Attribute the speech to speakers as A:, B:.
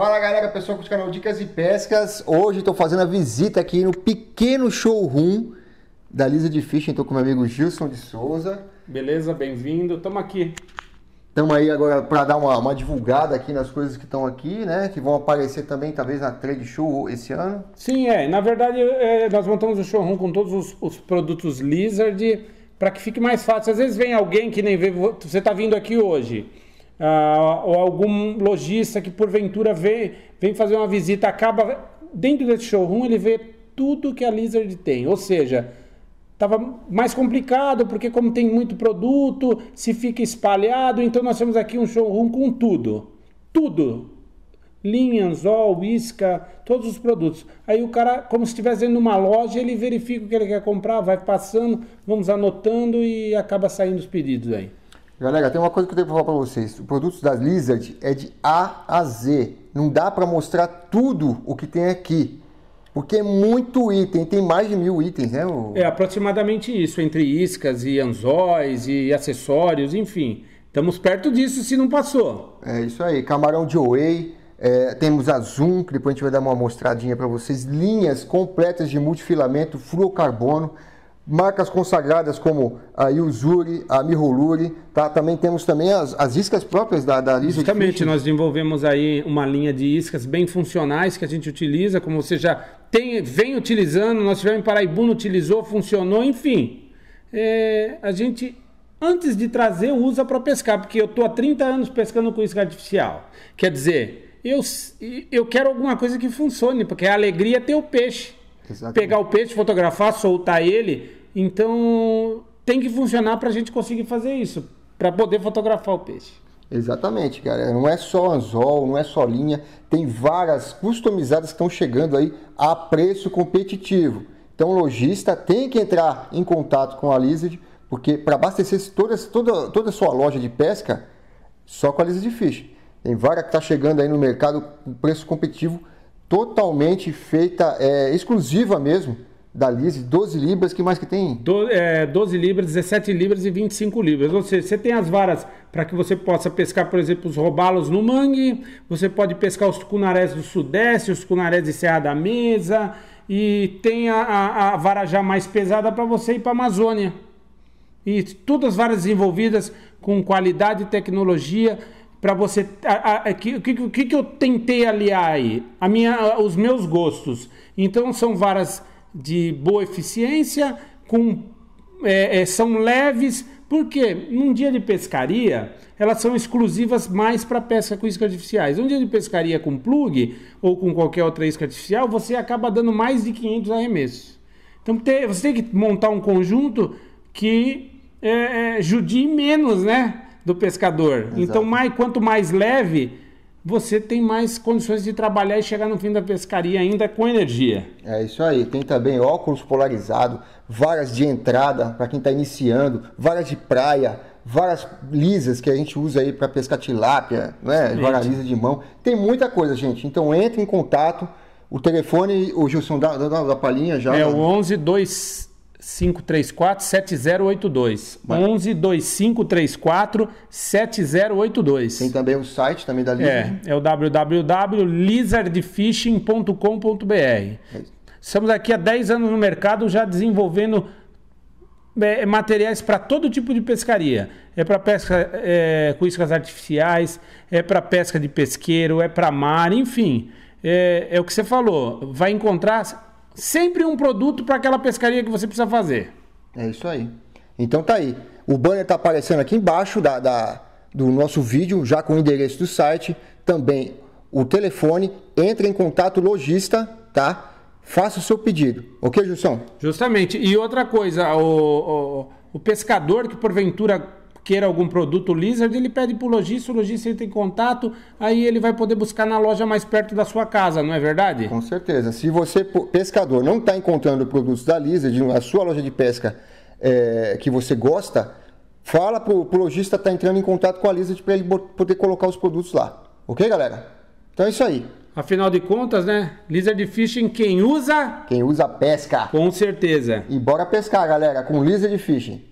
A: Fala galera, pessoal com o canal Dicas e Pescas. Hoje estou fazendo a visita aqui no pequeno showroom da Lisa de Fishing. Estou com meu amigo Gilson de Souza. Beleza, bem-vindo. Tamo aqui. Tamo aí agora para dar uma, uma, divulgada aqui nas coisas que estão aqui, né? Que vão aparecer também, talvez, na Trade Show esse ano. Sim, é. Na verdade, é, nós montamos o
B: showroom com todos os, os produtos Lizard para que fique mais fácil. Às vezes vem alguém que nem vê. Você está vindo aqui hoje ah, ou algum lojista que porventura vê, vem fazer uma visita, acaba dentro desse showroom, ele vê tudo que a Lizard tem. Ou seja, estava mais complicado, porque como tem muito produto, se fica espalhado, então nós temos aqui um showroom com tudo. Tudo. Linha, anzol, isca, todos os produtos. Aí o cara, como se estivesse em uma loja, ele verifica o que ele quer comprar, vai passando, vamos anotando e acaba saindo os pedidos aí.
A: Galera, tem uma coisa que eu tenho que falar para vocês. O produto da Lizard é de A a Z. Não dá para mostrar tudo o que tem aqui. Porque é muito item, tem mais de mil itens, né?
B: É aproximadamente isso, entre iscas e anzóis e acessórios,
A: enfim. Estamos perto disso se não passou. É isso aí, camarão de whey, é, temos a Zoom, que depois a gente vai dar uma mostradinha para vocês. Linhas completas de multifilamento, fluocarbono. Marcas consagradas como a Yuzuri, a Mihuluri, tá? Também temos também as, as iscas próprias da, da isca Justamente, nós
B: desenvolvemos aí uma linha de iscas bem funcionais que a gente utiliza, como você já tem, vem utilizando, nós tivemos em Paraibuna, utilizou, funcionou, enfim. É, a gente antes de trazer, usa para pescar, porque eu estou há 30 anos pescando com isca artificial. Quer dizer, eu, eu quero alguma coisa que funcione, porque a alegria é ter o peixe. Exatamente. pegar o peixe, fotografar, soltar ele. Então tem que funcionar para a gente conseguir fazer isso,
A: para poder fotografar o peixe. Exatamente, cara. Não é só anzol, não é só linha. Tem varas customizadas que estão chegando aí a preço competitivo. Então o lojista tem que entrar em contato com a Lizard, porque para abastecer toda, toda, toda a sua loja de pesca, só com a Lizard Fish. Tem várias que está chegando aí no mercado com preço competitivo totalmente feita, é, exclusiva mesmo, da Lise, 12 libras, que mais que tem?
B: Do, é, 12 libras, 17 libras e 25 libras. Ou seja, você tem as varas para que você possa pescar, por exemplo, os robalos no mangue, você pode pescar os cunarés do sudeste, os cunarés de Serra da Mesa, e tem a, a, a vara já mais pesada para você ir para a Amazônia. E todas as varas desenvolvidas com qualidade e tecnologia, para você. O que, que, que eu tentei aliar aí? A minha, os meus gostos. Então são varas de boa eficiência, com, é, é, são leves, porque num dia de pescaria elas são exclusivas mais para pesca com iscas artificiais. Um dia de pescaria com plug ou com qualquer outra isca artificial, você acaba dando mais de 500 arremessos. Então ter, você tem que montar um conjunto que é, é judie menos, né? do pescador. Exato. Então, mais, quanto mais leve, você tem mais condições
A: de trabalhar e chegar no fim da pescaria ainda com energia. É isso aí. Tem também óculos polarizado, varas de entrada para quem está iniciando, varas de praia, varas lisas que a gente usa aí para pescar tilápia, né? Varas lisas de mão. Tem muita coisa, gente. Então entre em contato. O telefone, o Gilson, dá, dá, dá, palhinha já. É né? o
B: 11 534 7082. Mas... 11 2534 7082. Tem também o site também da Lizard. É, é o www.lizardfishing.com.br. É Estamos aqui há 10 anos no mercado já desenvolvendo é, materiais para todo tipo de pescaria. É para pesca é, com iscas artificiais, é para pesca de pesqueiro, é para mar, enfim. É, é o que você falou, vai encontrar sempre um produto para aquela
A: pescaria que você precisa fazer. É isso aí. Então tá aí. O banner tá aparecendo aqui embaixo da, da do nosso vídeo, já com o endereço do site, também o telefone, entre em contato lojista, tá? Faça o seu pedido, ok, Jussão?
B: Justamente. E outra coisa, o, o, o pescador que porventura queira algum produto Lizard, ele pede para o lojista, o lojista entra em contato, aí ele vai poder buscar na loja mais
A: perto da sua casa, não é verdade? Com certeza. Se você, pescador, não está encontrando produtos da Lizard, a sua loja de pesca é, que você gosta, fala para o lojista estar tá entrando em contato com a Lizard para ele poder colocar os produtos lá. Ok, galera? Então é isso aí.
B: Afinal de contas, né? Lizard Fishing, quem usa?
A: Quem usa pesca. Com certeza. E bora pescar, galera, com Lizard Fishing.